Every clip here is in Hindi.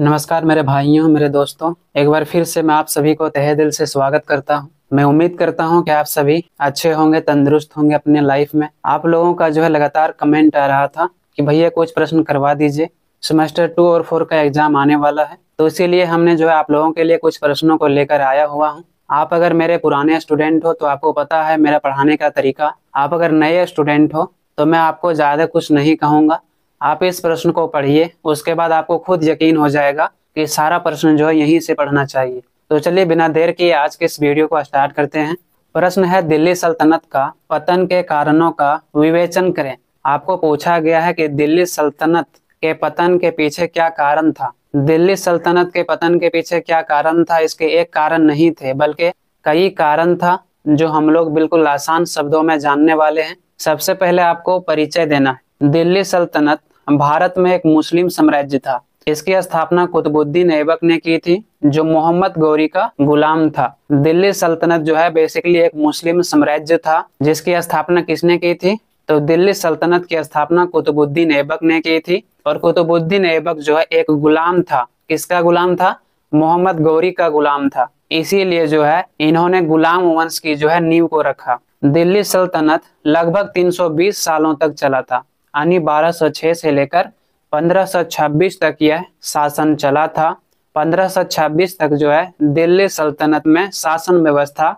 नमस्कार मेरे भाइयों मेरे दोस्तों एक बार फिर से मैं आप सभी को तहे दिल से स्वागत करता हूँ मैं उम्मीद करता हूँ कि आप सभी अच्छे होंगे तंदुरुस्त होंगे अपने लाइफ में आप लोगों का जो है लगातार कमेंट आ रहा था कि भैया कुछ प्रश्न करवा दीजिए सेमेस्टर टू और फोर का एग्जाम आने वाला है तो इसीलिए हमने जो है आप लोगों के लिए कुछ प्रश्नों को लेकर आया हुआ हूँ आप अगर मेरे पुराने स्टूडेंट हो तो आपको पता है मेरा पढ़ाने का तरीका आप अगर नए स्टूडेंट हो तो मैं आपको ज़्यादा कुछ नहीं कहूँगा आप इस प्रश्न को पढ़िए उसके बाद आपको खुद यकीन हो जाएगा कि सारा प्रश्न जो है यहीं से पढ़ना चाहिए तो चलिए बिना देर के आज के इस वीडियो को स्टार्ट करते हैं प्रश्न है दिल्ली सल्तनत का पतन के कारणों का विवेचन करें आपको पूछा गया है कि दिल्ली सल्तनत के पतन के पीछे क्या कारण था दिल्ली सल्तनत के पतन के पीछे क्या कारण था इसके एक कारण नहीं थे बल्कि कई कारण था जो हम लोग बिल्कुल आसान शब्दों में जानने वाले हैं सबसे पहले आपको परिचय देना है दिल्ली सल्तनत भारत में एक मुस्लिम साम्राज्य था इसकी स्थापना कुतुबुद्दीन ऐबक ने की थी जो मोहम्मद गौरी का गुलाम था दिल्ली सल्तनत जो है बेसिकली एक मुस्लिम साम्राज्य था जिसकी स्थापना किसने की थी तो दिल्ली सल्तनत की स्थापना कुतुबुद्दीन ऐबक ने की थी और कुतुबुद्दीन ऐबक जो है एक गुलाम था किसका गुलाम था मोहम्मद गौरी का गुलाम था इसीलिए जो है इन्होंने गुलाम वंश की जो है नींव को रखा दिल्ली सल्तनत लगभग 320 सालों तक चला था यानी 1206 से लेकर 1526 तक यह शासन चला था 1526 तक जो है दिल्ली सल्तनत में शासन व्यवस्था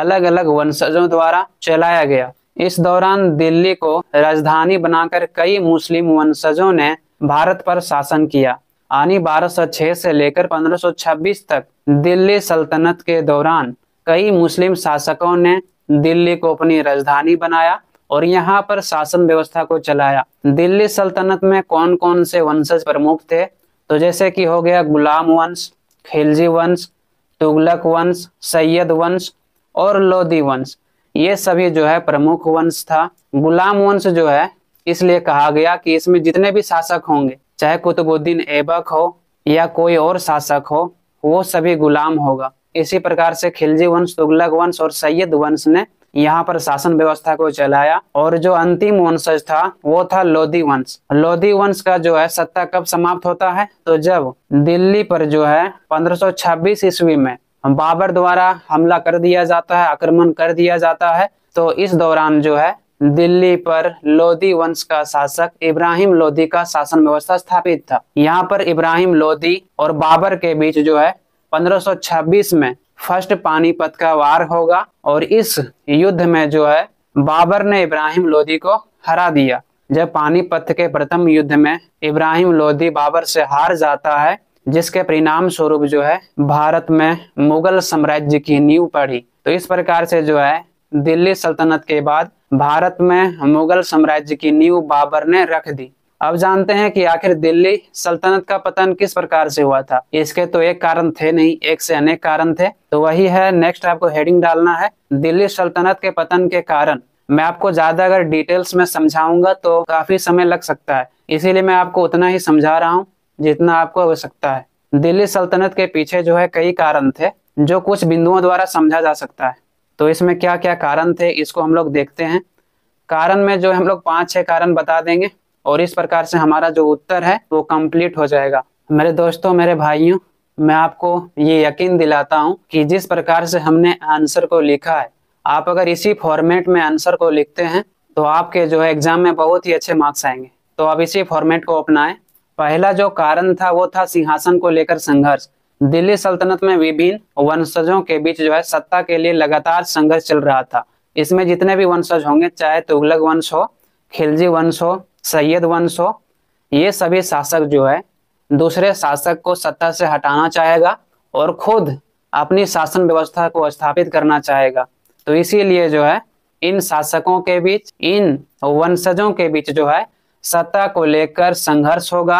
अलग अलग वंशजों द्वारा चलाया गया इस दौरान दिल्ली को राजधानी बनाकर कई मुस्लिम वंशजों ने भारत पर शासन किया आनी 1206 से लेकर 1526 तक दिल्ली सल्तनत के दौरान कई मुस्लिम शासकों ने दिल्ली को अपनी राजधानी बनाया और यहाँ पर शासन व्यवस्था को चलाया दिल्ली सल्तनत में कौन कौन से वंशज प्रमुख थे तो जैसे कि हो गया गुलाम वंश खिलजी वंश तुगलक वंश सैयद वंश और लोधी वंश ये सभी जो है प्रमुख वंश था गुलाम वंश जो है इसलिए कहा गया कि इसमें जितने भी शासक होंगे चाहे कुतुबुद्दीन ऐबक हो या कोई और शासक हो वो सभी गुलाम होगा इसी प्रकार से खिलजी वंश तुगलक वंश और सैयद वंश ने यहाँ पर शासन व्यवस्था को चलाया और जो अंतिम वंशज था वो था लोधी वंश लोधी वंश का जो है सत्ता कब समाप्त होता है तो जब दिल्ली पर जो है 1526 ईस्वी में बाबर द्वारा हमला कर दिया जाता है आक्रमण कर दिया जाता है तो इस दौरान जो है दिल्ली पर लोधी वंश का शासक इब्राहिम लोधी का शासन व्यवस्था स्थापित था यहाँ पर इब्राहिम लोधी और बाबर के बीच जो है 1526 में फर्स्ट पानीपत का वार होगा और इस युद्ध में जो है बाबर ने इब्राहिम लोधी को हरा दिया जब पानीपत के प्रथम युद्ध में इब्राहिम लोधी बाबर से हार जाता है जिसके परिणाम स्वरूप जो है भारत में मुगल साम्राज्य की नींव पड़ी तो इस प्रकार से जो है दिल्ली सल्तनत के बाद भारत में मुगल साम्राज्य की नींव बाबर ने रख दी अब जानते हैं कि आखिर दिल्ली सल्तनत का पतन किस प्रकार से हुआ था इसके तो एक कारण थे नहीं एक से अनेक कारण थे तो वही है नेक्स्ट आपको हेडिंग डालना है दिल्ली सल्तनत के पतन के कारण मैं आपको ज्यादा अगर डिटेल्स में समझाऊंगा तो काफी समय लग सकता है इसीलिए मैं आपको उतना ही समझा रहा हूँ जितना आपको आवश्यकता है दिल्ली सल्तनत के पीछे जो है कई कारण थे जो कुछ बिंदुओं द्वारा समझा जा सकता है तो इसमें क्या क्या कारण थे इसको हम लोग देखते हैं कारण में जो हम लोग पांच छह कारण बता देंगे और इस प्रकार से हमारा जो उत्तर है वो कंप्लीट हो जाएगा मेरे दोस्तों मेरे भाइयों मैं आपको ये यकीन दिलाता हूँ कि जिस प्रकार से हमने आंसर को लिखा है आप अगर इसी फॉर्मेट में आंसर को लिखते हैं तो आपके जो है एग्जाम में बहुत ही अच्छे मार्क्स आएंगे तो आप इसी फॉर्मेट को अपनाएं पहला जो कारण था वो था सिंहासन को लेकर संघर्ष दिल्ली सल्तनत में विभिन्न वंशजों के बीच जो है सत्ता के लिए लगातार संघर्ष चल रहा था इसमें जितने भी वंशज होंगे चाहे तुगलक वंश हो खिलजी वंश हो सैयद वंश हो ये सभी शासक जो है दूसरे शासक को सत्ता से हटाना चाहेगा और खुद अपनी शासन व्यवस्था को स्थापित करना चाहेगा तो इसीलिए जो है इन शासकों के बीच इन वंशजों के बीच जो है सत्ता को लेकर संघर्ष होगा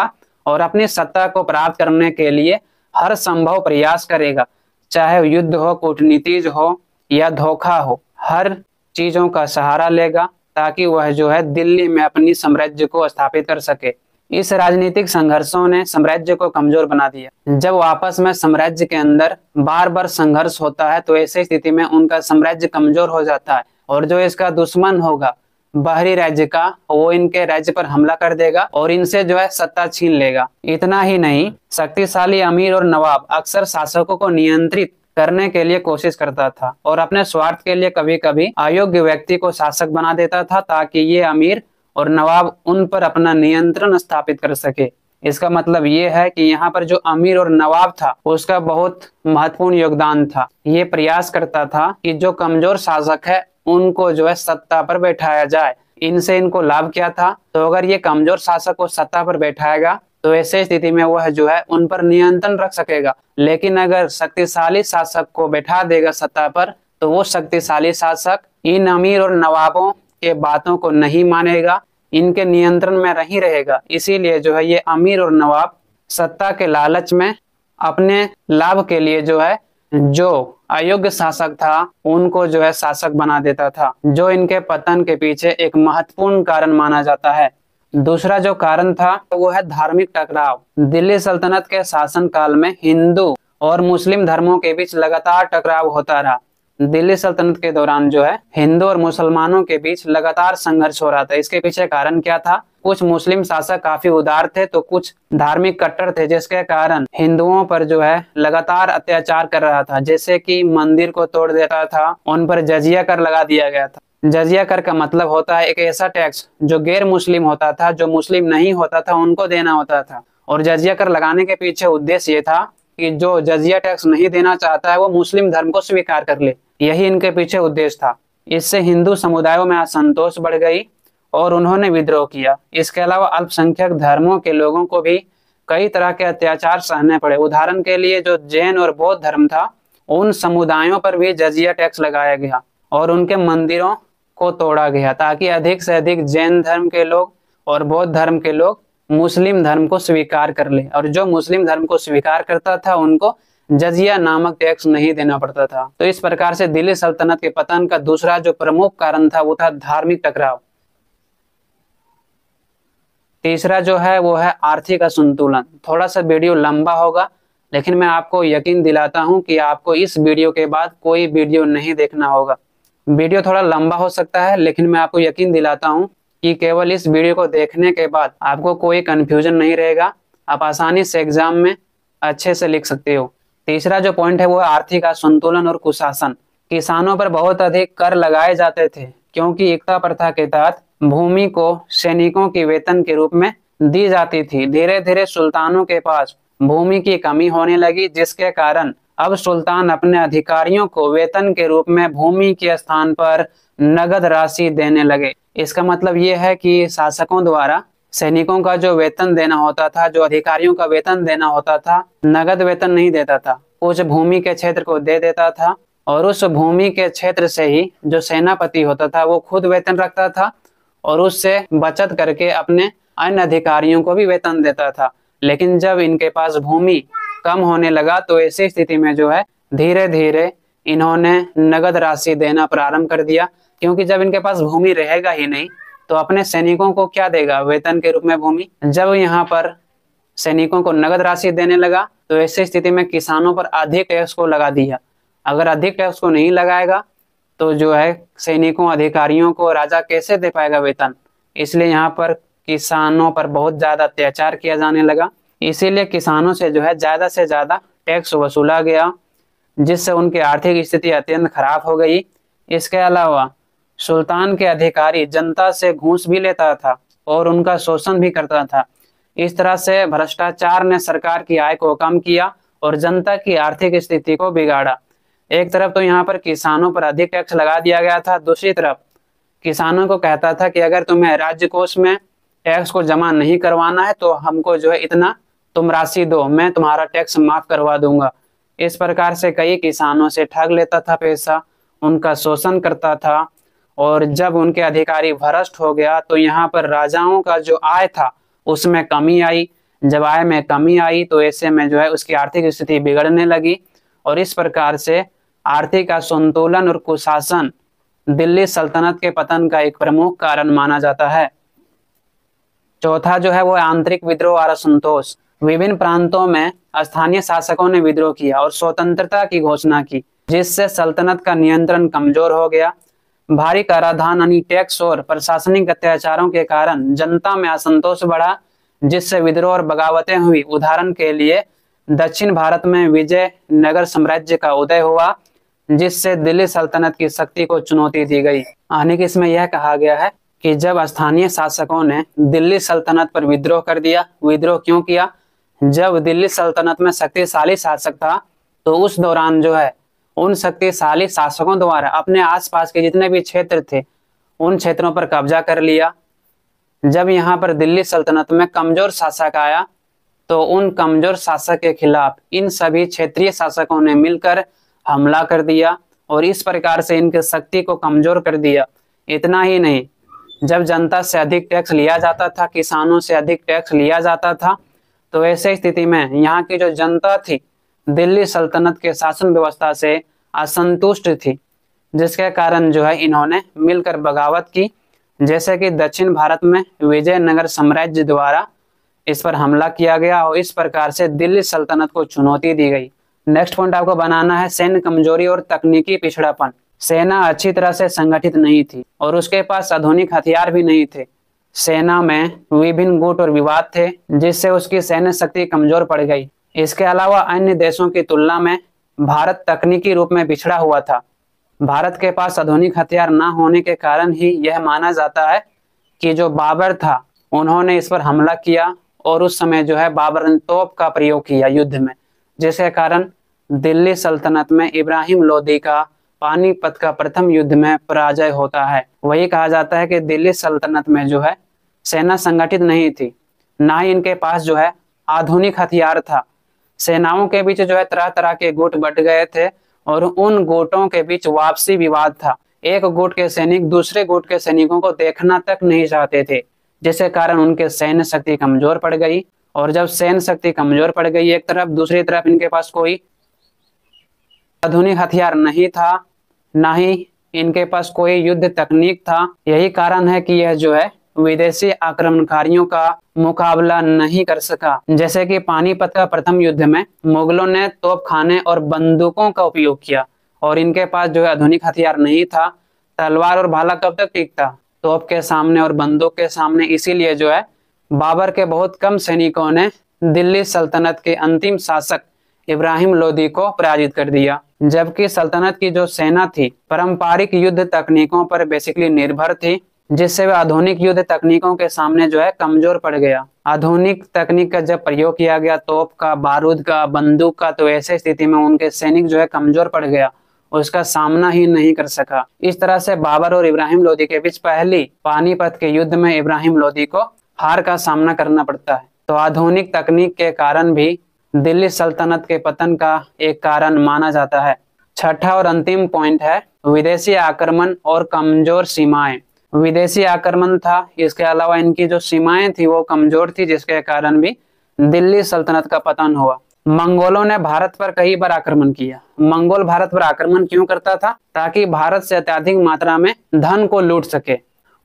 और अपनी सत्ता को प्राप्त करने के लिए हर संभव प्रयास करेगा चाहे युद्ध हो कूटनीतिज हो या धोखा हो हर चीजों का सहारा लेगा ताकि वह जो है दिल्ली में अपनी साम्राज्य को स्थापित कर सके इस राजनीतिक संघर्षों ने साम्राज्य को कमजोर बना दिया जब आपस में साम्राज्य के अंदर बार बार संघर्ष होता है तो ऐसी स्थिति में उनका साम्राज्य कमजोर हो जाता है और जो इसका दुश्मन होगा बाहरी राज्य का वो इनके राज्य पर हमला कर देगा और इनसे जो है सत्ता छीन लेगा इतना ही नहीं शक्तिशाली अमीर और नवाब अक्सर शासकों को नियंत्रित करने के लिए कोशिश करता था और अपने स्वार्थ के लिए कभी कभी अयोग्य व्यक्ति को शासक बना देता था ताकि ये अमीर और नवाब उन पर अपना नियंत्रण स्थापित कर सके इसका मतलब ये है कि यहाँ पर जो अमीर और नवाब था उसका बहुत महत्वपूर्ण योगदान था ये प्रयास करता था कि जो कमजोर शासक है उनको जो है सत्ता पर बैठाया जाए इनसे इनको लाभ क्या था तो अगर ये कमजोर शासक को सत्ता पर बैठाएगा तो ऐसे स्थिति में वह जो है उन पर नियंत्रण रख सकेगा लेकिन अगर शक्तिशाली शासक को बैठा देगा सत्ता पर तो वो शक्तिशाली शासक इन अमीर और नवाबों के बातों को नहीं मानेगा इनके नियंत्रण में नहीं रहेगा इसीलिए जो है ये अमीर और नवाब सत्ता के लालच में अपने लाभ के लिए जो है जो अयोग्य शासक था उनको जो है शासक बना देता था जो इनके पतन के पीछे एक महत्वपूर्ण कारण माना जाता है दूसरा जो कारण था वो है धार्मिक टकराव दिल्ली सल्तनत के शासन काल में हिंदू और मुस्लिम धर्मों के बीच लगातार टकराव होता रहा दिल्ली सल्तनत के दौरान जो है हिंदू और मुसलमानों के बीच लगातार संघर्ष हो रहा था इसके पीछे कारण क्या था कुछ मुस्लिम शासक काफी उदार थे तो कुछ धार्मिक कट्टर थे जिसके कारण हिंदुओं पर जो है लगातार अत्याचार कर रहा था जैसे कि मंदिर को तोड़ देता था उन पर जजिया कर लगा दिया गया था जजिया कर का मतलब होता है एक ऐसा टैक्स जो गैर मुस्लिम होता था जो मुस्लिम नहीं होता था उनको देना होता था और जजिया कर लगाने के पीछे उद्देश्य ये था कि जो जजिया टैक्स नहीं देना चाहता है वो मुस्लिम धर्म को स्वीकार कर ले यही इनके पीछे उद्देश्य था इससे हिंदू समुदायों में असंतोष बढ़ गई और उन्होंने विद्रोह किया इसके अलावा अल्पसंख्यक धर्मों के लोगों को भी कई तरह के अत्याचार सहने पड़े उदाहरण के लिए जो जैन और बौद्ध धर्म था उन समुदायों पर भी जजिया टैक्स लगाया गया और उनके मंदिरों को तोड़ा गया ताकि अधिक से अधिक जैन धर्म के लोग और बौद्ध धर्म के लोग मुस्लिम धर्म को स्वीकार कर ले और जो मुस्लिम धर्म को स्वीकार करता था उनको जजिया नामक टैक्स नहीं देना पड़ता था तो इस प्रकार से दिल्ली सल्तनत के पतन का दूसरा जो प्रमुख कारण था वो था धार्मिक टकराव तीसरा जो है वो है आर्थिक असंतुलन थोड़ा सा वीडियो लंबा होगा लेकिन मैं आपको यकीन दिलाता हूं कि आपको इस वीडियो के बाद कोई वीडियो नहीं देखना होगा वीडियो थोड़ा लंबा हो सकता है लेकिन मैं आपको यकीन दिलाता हूँ कि केवल इस वीडियो को देखने के बाद आपको कोई कन्फ्यूजन नहीं रहेगा आप आसानी से एग्जाम में अच्छे से लिख सकते हो तीसरा जो पॉइंट है वो आर्थिक असंतुलन और कुशासन किसानों पर बहुत अधिक कर लगाए जाते थे क्योंकि एकता प्रथा के तहत भूमि को सैनिकों के वेतन के रूप में दी जाती थी धीरे धीरे सुल्तानों के पास भूमि की कमी होने लगी जिसके कारण अब सुल्तान अपने अधिकारियों को वेतन के रूप में भूमि के स्थान पर नगद राशि देने लगे इसका मतलब ये है कि शासकों द्वारा सैनिकों का जो वेतन देना होता था जो अधिकारियों का वेतन देना होता था नगद वेतन नहीं देता था उस भूमि के क्षेत्र को दे देता था और उस भूमि के क्षेत्र से ही जो सेनापति होता था वो खुद वेतन रखता था और उससे बचत करके अपने अन्य अधिकारियों को भी वेतन देता था लेकिन जब इनके पास भूमि कम होने लगा तो ऐसी स्थिति में जो है धीरे धीरे इन्होंने नगद राशि देना प्रारंभ कर दिया क्योंकि जब इनके पास भूमि रहेगा ही नहीं तो अपने सैनिकों को क्या देगा वेतन के रूप में भूमि जब यहाँ पर सैनिकों को नगद राशि देने लगा तो ऐसी स्थिति में किसानों पर अधिक टैक्स को लगा दिया अगर अधिक टैक्स को नहीं लगाएगा तो जो है सैनिकों अधिकारियों को राजा कैसे दे पाएगा वेतन इसलिए यहाँ पर किसानों पर बहुत ज्यादा अत्याचार किया जाने लगा इसीलिए किसानों से जो है ज्यादा से ज्यादा टैक्स वसूला गया जिससे उनकी आर्थिक स्थिति अत्यंत खराब हो गई इसके अलावा सुल्तान के अधिकारी जनता से घूस भी लेता था और उनका शोषण भी करता था इस तरह से भ्रष्टाचार ने सरकार की आय को कम किया और जनता की आर्थिक स्थिति को बिगाड़ा एक तरफ तो यहाँ पर किसानों पर अधिक टैक्स लगा दिया गया था दूसरी तरफ किसानों को कहता था कि अगर तुम्हें राज्य कोष में टैक्स को जमा नहीं करवाना है तो हमको जो है इतना तुम राशि दो मैं तुम्हारा टैक्स माफ करवा दूंगा इस प्रकार से कई किसानों से ठग लेता था पैसा उनका शोषण करता था और जब उनके अधिकारी भ्रष्ट हो गया तो यहाँ पर राजाओं का जो आय था उसमें कमी आई जब आय में कमी आई तो ऐसे में जो है उसकी आर्थिक स्थिति बिगड़ने लगी और इस प्रकार से आर्थिक असंतुलन और कुशासन दिल्ली सल्तनत के पतन का एक प्रमुख कारण माना जाता है चौथा जो है वो आंतरिक विद्रोह और असंतोष विभिन्न प्रांतों में स्थानीय शासकों ने विद्रोह किया और स्वतंत्रता की घोषणा की जिससे सल्तनत का नियंत्रण कमजोर हो गया भारी कराधान यानी टैक्स और प्रशासनिक अत्याचारों के कारण जनता में असंतोष बढ़ा जिससे विद्रोह और बगावतें हुई उदाहरण के लिए दक्षिण भारत में विजय नगर साम्राज्य का उदय हुआ जिससे दिल्ली सल्तनत की शक्ति को चुनौती दी गई यानी कि इसमें यह कहा गया है कि जब स्थानीय शासकों ने दिल्ली सल्तनत पर विद्रोह कर दिया विद्रोह क्यों किया जब दिल्ली सल्तनत में शक्तिशाली शासक था तो उस दौरान जो है उन शक्तिशाली शासकों द्वारा अपने आसपास के जितने भी क्षेत्र थे उन क्षेत्रों पर कब्जा कर लिया जब यहाँ पर दिल्ली सल्तनत में कमजोर शासक आया तो उन कमजोर शासक के खिलाफ इन सभी क्षेत्रीय शासकों ने मिलकर हमला कर दिया और इस प्रकार से इनके शक्ति को कमजोर कर दिया इतना ही नहीं जब जनता से अधिक टैक्स लिया जाता था किसानों से अधिक टैक्स लिया जाता था तो ऐसे स्थिति में यहाँ की जो जनता थी दिल्ली सल्तनत के शासन व्यवस्था से असंतुष्ट थी जिसके कारण जो है इन्होंने मिलकर बगावत की जैसे कि दक्षिण भारत में विजयनगर साम्राज्य द्वारा इस पर हमला किया गया और इस प्रकार से दिल्ली सल्तनत को चुनौती दी गई नेक्स्ट पॉइंट आपको बनाना है सैन्य कमजोरी और तकनीकी पिछड़ापन सेना अच्छी तरह से संगठित नहीं थी और उसके पास आधुनिक हथियार भी नहीं थे सेना में विभिन्न गुट और विवाद थे जिससे उसकी सैन्य शक्ति कमजोर पड़ गई इसके अलावा अन्य देशों की तुलना में भारत तकनीकी रूप में पिछड़ा हुआ था भारत के पास आधुनिक हथियार न होने के कारण ही यह माना जाता है कि जो बाबर था उन्होंने इस पर हमला किया और उस समय जो है बाबर ने तोप का प्रयोग किया युद्ध में जिसके कारण दिल्ली सल्तनत में इब्राहिम लोदी का पानीपत का प्रथम युद्ध में पराजय होता है वही कहा जाता है कि दिल्ली सल्तनत में जो है सेना संगठित नहीं थी ना ही इनके पास जो है आधुनिक हथियार था सेनाओं के बीच जो है तरह तरह के गुट बट गए थे और उन गुटों के बीच वापसी विवाद था एक गुट के सैनिक दूसरे गुट के सैनिकों को देखना तक नहीं चाहते थे जिसके कारण उनके सैन्य शक्ति कमजोर पड़ गई और जब सैन्य शक्ति कमजोर पड़ गई एक तरफ दूसरी तरफ इनके पास कोई आधुनिक हथियार नहीं था ना ही इनके पास कोई युद्ध तकनीक था यही कारण है कि यह जो है विदेशी आक्रमणकारियों का मुकाबला नहीं कर सका जैसे कि पानीपत का प्रथम युद्ध में मुगलों ने तोपखाने और बंदूकों का उपयोग किया और इनके पास जो है आधुनिक हथियार नहीं था तलवार और भाला कब तक ठीक था तोप के सामने और बंदूक के सामने इसीलिए जो है बाबर के बहुत कम सैनिकों ने दिल्ली सल्तनत के अंतिम शासक इब्राहिम लोदी को पराजित कर दिया जबकि सल्तनत की जो सेना थी पारंपरिक युद्ध तकनीकों पर बेसिकली निर्भर थी जिससे वह आधुनिक युद्ध तकनीकों के सामने जो है कमजोर पड़ गया आधुनिक तकनीक का जब प्रयोग किया गया तोप का बारूद का बंदूक का तो ऐसे स्थिति में उनके सैनिक जो है कमजोर पड़ गया उसका सामना ही नहीं कर सका इस तरह से बाबर और इब्राहिम लोधी के बीच पहली पानीपत के युद्ध में इब्राहिम लोधी को हार का सामना करना पड़ता है तो आधुनिक तकनीक के कारण भी दिल्ली सल्तनत के पतन का एक कारण माना जाता है छठा और अंतिम पॉइंट है विदेशी आक्रमण और कमजोर सीमाएं विदेशी आक्रमण था इसके अलावा इनकी जो सीमाएं थी वो कमजोर थी जिसके कारण भी दिल्ली सल्तनत का पतन हुआ मंगोलों ने भारत पर कई बार आक्रमण किया मंगोल भारत पर आक्रमण क्यों करता था ताकि भारत से अत्याधिक मात्रा में धन को लूट सके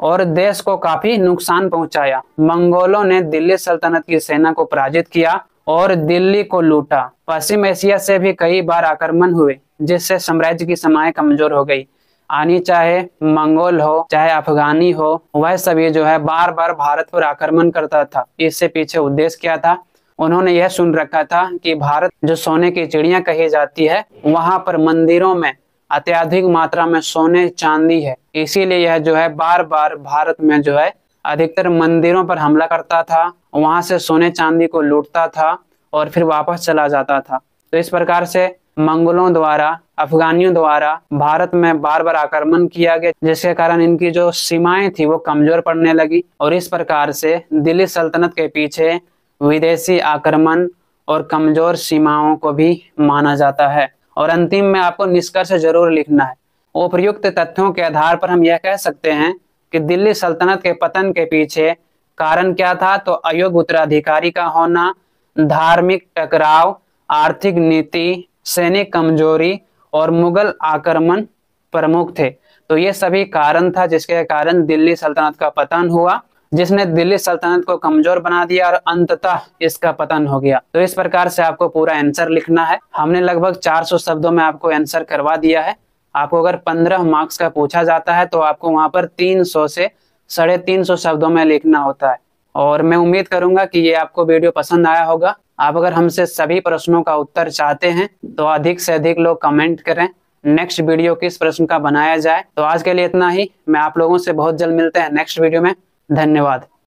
और देश को काफी नुकसान पहुंचाया मंगोलों ने दिल्ली सल्तनत की सेना को पराजित किया और दिल्ली को लूटा पश्चिम एशिया से भी कई बार आक्रमण हुए जिससे साम्राज्य की समाएं कमजोर हो गई आनी चाहे मंगोल हो चाहे अफगानी हो वह सभी जो है बार बार भारत पर आक्रमण करता था इससे पीछे उद्देश्य क्या था उन्होंने यह सुन रखा था कि भारत जो सोने की चिड़िया कही जाती है वहां पर मंदिरों में अत्याधिक मात्रा में सोने चांदी है इसीलिए यह जो है बार बार भारत में जो है अधिकतर मंदिरों पर हमला करता था वहां से सोने चांदी को लूटता था और फिर वापस चला जाता था तो इस प्रकार से मंगलों द्वारा अफगानियों द्वारा भारत में बार बार आक्रमण किया गया जिसके कारण इनकी जो सीमाएं थी वो कमजोर पड़ने लगी और इस प्रकार से दिल्ली सल्तनत के पीछे विदेशी आक्रमण और कमजोर सीमाओं को भी माना जाता है और अंतिम में आपको निष्कर्ष जरूर लिखना है उपयुक्त तथ्यों के आधार पर हम यह कह सकते हैं कि दिल्ली सल्तनत के पतन के पीछे कारण क्या था तो अयोग्य उत्तराधिकारी का होना धार्मिक टकराव आर्थिक नीति सैनिक कमजोरी और मुगल आक्रमण प्रमुख थे तो ये सभी कारण था जिसके कारण दिल्ली सल्तनत का पतन हुआ जिसने दिल्ली सल्तनत को कमजोर बना दिया और अंततः इसका पतन हो गया तो इस प्रकार से आपको पूरा आंसर लिखना है हमने लगभग 400 शब्दों में आपको आंसर करवा दिया है आपको अगर 15 मार्क्स का पूछा जाता है तो आपको वहां पर 300 से साढ़े तीन शब्दों में लिखना होता है और मैं उम्मीद करूंगा कि ये आपको वीडियो पसंद आया होगा आप अगर हमसे सभी प्रश्नों का उत्तर चाहते हैं तो अधिक से अधिक लोग कमेंट करें नेक्स्ट वीडियो किस प्रश्न का बनाया जाए तो आज के लिए इतना ही मैं आप लोगों से बहुत जल्द मिलते हैं नेक्स्ट वीडियो में धन्यवाद